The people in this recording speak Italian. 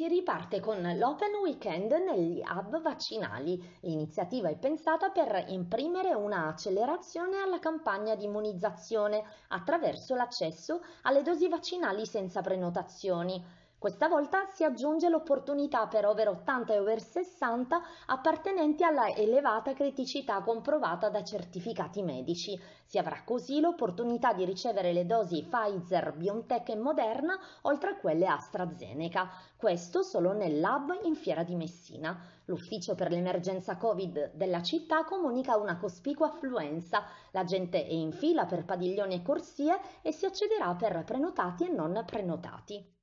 Si riparte con l'Open Weekend negli hub vaccinali. L'iniziativa è pensata per imprimere una accelerazione alla campagna di immunizzazione attraverso l'accesso alle dosi vaccinali senza prenotazioni. Questa volta si aggiunge l'opportunità per over 80 e over 60 appartenenti alla elevata criticità comprovata da certificati medici. Si avrà così l'opportunità di ricevere le dosi Pfizer, BioNTech e Moderna, oltre a quelle AstraZeneca. Questo solo nel lab in Fiera di Messina. L'ufficio per l'emergenza Covid della città comunica una cospicua affluenza. La gente è in fila per padiglioni e corsie e si accederà per prenotati e non prenotati.